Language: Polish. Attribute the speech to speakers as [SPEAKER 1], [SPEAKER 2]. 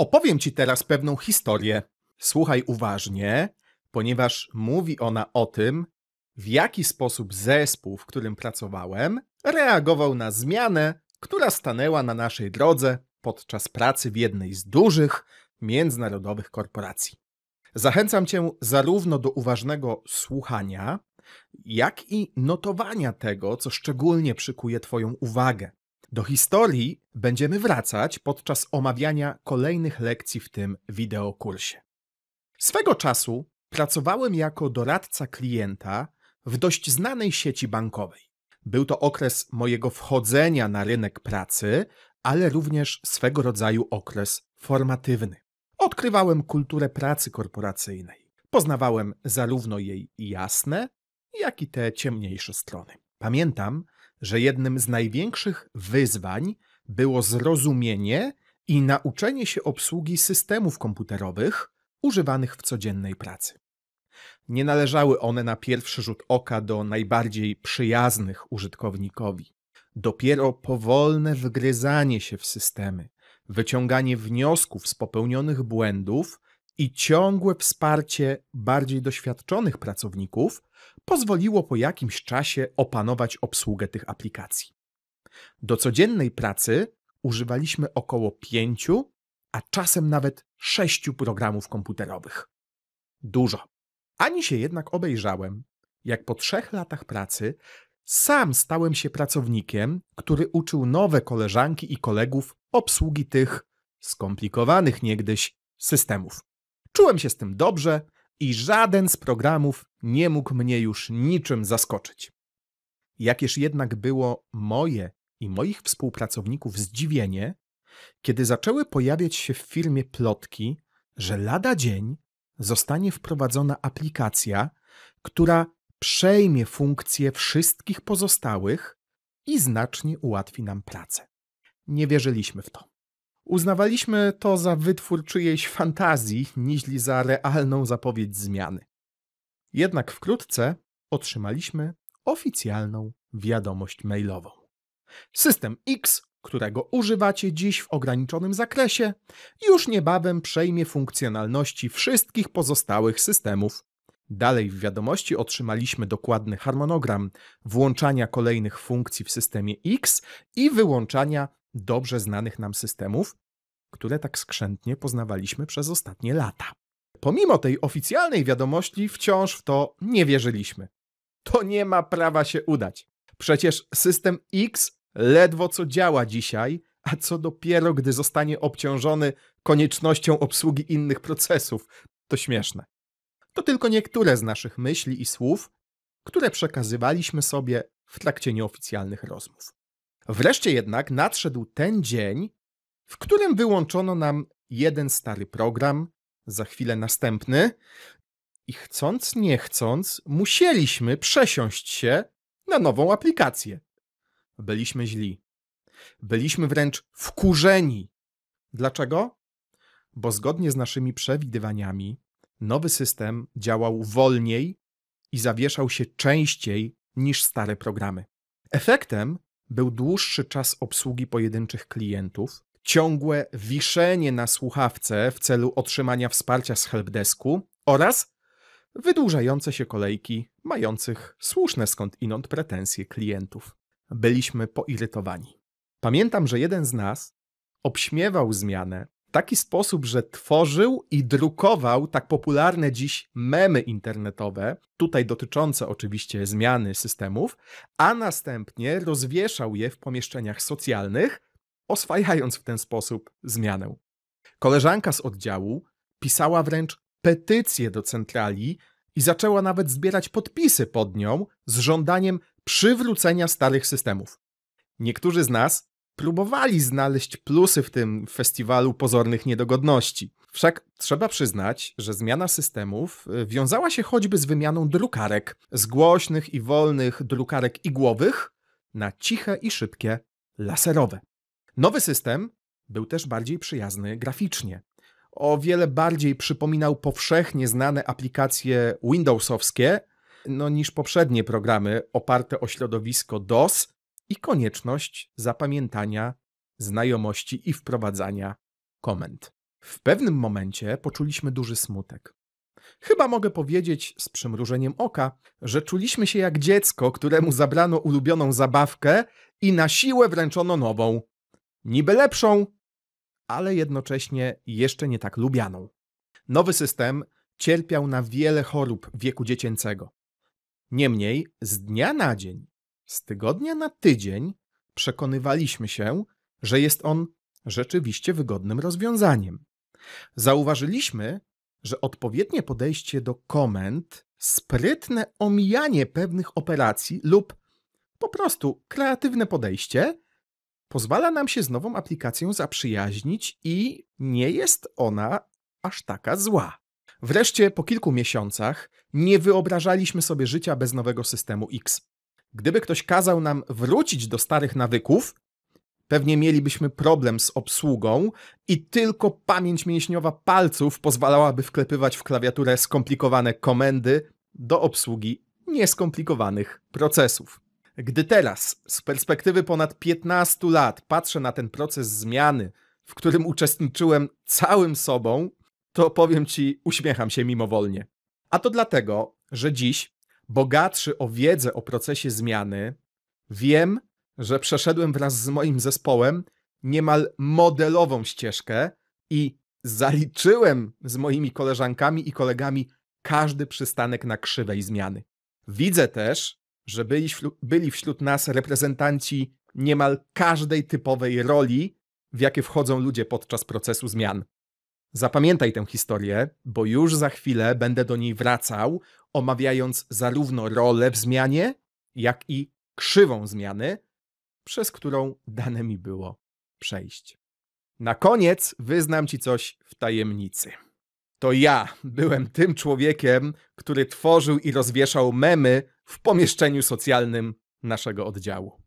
[SPEAKER 1] Opowiem Ci teraz pewną historię. Słuchaj uważnie, ponieważ mówi ona o tym, w jaki sposób zespół, w którym pracowałem, reagował na zmianę, która stanęła na naszej drodze podczas pracy w jednej z dużych międzynarodowych korporacji. Zachęcam Cię zarówno do uważnego słuchania, jak i notowania tego, co szczególnie przykuje Twoją uwagę. Do historii będziemy wracać podczas omawiania kolejnych lekcji w tym wideokursie. Swego czasu pracowałem jako doradca klienta w dość znanej sieci bankowej. Był to okres mojego wchodzenia na rynek pracy, ale również swego rodzaju okres formatywny. Odkrywałem kulturę pracy korporacyjnej. Poznawałem zarówno jej jasne, jak i te ciemniejsze strony. Pamiętam, że jednym z największych wyzwań było zrozumienie i nauczenie się obsługi systemów komputerowych używanych w codziennej pracy. Nie należały one na pierwszy rzut oka do najbardziej przyjaznych użytkownikowi. Dopiero powolne wgryzanie się w systemy, wyciąganie wniosków z popełnionych błędów i ciągłe wsparcie bardziej doświadczonych pracowników pozwoliło po jakimś czasie opanować obsługę tych aplikacji. Do codziennej pracy używaliśmy około pięciu, a czasem nawet sześciu programów komputerowych. Dużo. Ani się jednak obejrzałem, jak po trzech latach pracy sam stałem się pracownikiem, który uczył nowe koleżanki i kolegów obsługi tych skomplikowanych niegdyś systemów. Czułem się z tym dobrze i żaden z programów nie mógł mnie już niczym zaskoczyć. Jakież jednak było moje i moich współpracowników zdziwienie, kiedy zaczęły pojawiać się w firmie plotki, że lada dzień zostanie wprowadzona aplikacja, która przejmie funkcje wszystkich pozostałych i znacznie ułatwi nam pracę. Nie wierzyliśmy w to. Uznawaliśmy to za wytwór czyjejś fantazji, niźli za realną zapowiedź zmiany. Jednak wkrótce otrzymaliśmy oficjalną wiadomość mailową. System X, którego używacie dziś w ograniczonym zakresie, już niebawem przejmie funkcjonalności wszystkich pozostałych systemów. Dalej w wiadomości otrzymaliśmy dokładny harmonogram włączania kolejnych funkcji w systemie X i wyłączania dobrze znanych nam systemów, które tak skrzętnie poznawaliśmy przez ostatnie lata. Pomimo tej oficjalnej wiadomości, wciąż w to nie wierzyliśmy. To nie ma prawa się udać. Przecież system X ledwo co działa dzisiaj, a co dopiero, gdy zostanie obciążony koniecznością obsługi innych procesów. To śmieszne. To tylko niektóre z naszych myśli i słów, które przekazywaliśmy sobie w trakcie nieoficjalnych rozmów. Wreszcie jednak nadszedł ten dzień, w którym wyłączono nam jeden stary program, za chwilę następny, i chcąc, nie chcąc, musieliśmy przesiąść się na nową aplikację. Byliśmy źli. Byliśmy wręcz wkurzeni. Dlaczego? Bo zgodnie z naszymi przewidywaniami, nowy system działał wolniej i zawieszał się częściej niż stare programy. Efektem był dłuższy czas obsługi pojedynczych klientów, ciągłe wiszenie na słuchawce w celu otrzymania wsparcia z helpdesku oraz wydłużające się kolejki mających słuszne skąd inąd pretensje klientów. Byliśmy poirytowani. Pamiętam, że jeden z nas obśmiewał zmianę taki sposób, że tworzył i drukował tak popularne dziś memy internetowe, tutaj dotyczące oczywiście zmiany systemów, a następnie rozwieszał je w pomieszczeniach socjalnych, oswajając w ten sposób zmianę. Koleżanka z oddziału pisała wręcz petycję do centrali i zaczęła nawet zbierać podpisy pod nią z żądaniem przywrócenia starych systemów. Niektórzy z nas próbowali znaleźć plusy w tym festiwalu pozornych niedogodności. Wszak trzeba przyznać, że zmiana systemów y, wiązała się choćby z wymianą drukarek z głośnych i wolnych drukarek igłowych na ciche i szybkie laserowe. Nowy system był też bardziej przyjazny graficznie. O wiele bardziej przypominał powszechnie znane aplikacje Windowsowskie no, niż poprzednie programy oparte o środowisko DOS i konieczność zapamiętania znajomości i wprowadzania komend. W pewnym momencie poczuliśmy duży smutek. Chyba mogę powiedzieć z przymrużeniem oka, że czuliśmy się jak dziecko, któremu zabrano ulubioną zabawkę i na siłę wręczono nową. Niby lepszą, ale jednocześnie jeszcze nie tak lubianą. Nowy system cierpiał na wiele chorób wieku dziecięcego. Niemniej z dnia na dzień z tygodnia na tydzień przekonywaliśmy się, że jest on rzeczywiście wygodnym rozwiązaniem. Zauważyliśmy, że odpowiednie podejście do komend, sprytne omijanie pewnych operacji lub po prostu kreatywne podejście pozwala nam się z nową aplikacją zaprzyjaźnić i nie jest ona aż taka zła. Wreszcie po kilku miesiącach nie wyobrażaliśmy sobie życia bez nowego systemu X. Gdyby ktoś kazał nam wrócić do starych nawyków, pewnie mielibyśmy problem z obsługą i tylko pamięć mięśniowa palców pozwalałaby wklepywać w klawiaturę skomplikowane komendy do obsługi nieskomplikowanych procesów. Gdy teraz, z perspektywy ponad 15 lat, patrzę na ten proces zmiany, w którym uczestniczyłem całym sobą, to powiem ci, uśmiecham się mimowolnie. A to dlatego, że dziś, bogatszy o wiedzę o procesie zmiany, wiem, że przeszedłem wraz z moim zespołem niemal modelową ścieżkę i zaliczyłem z moimi koleżankami i kolegami każdy przystanek na krzywej zmiany. Widzę też, że byli, byli wśród nas reprezentanci niemal każdej typowej roli, w jakie wchodzą ludzie podczas procesu zmian. Zapamiętaj tę historię, bo już za chwilę będę do niej wracał, omawiając zarówno rolę w zmianie, jak i krzywą zmiany, przez którą dane mi było przejść. Na koniec wyznam ci coś w tajemnicy. To ja byłem tym człowiekiem, który tworzył i rozwieszał memy w pomieszczeniu socjalnym naszego oddziału.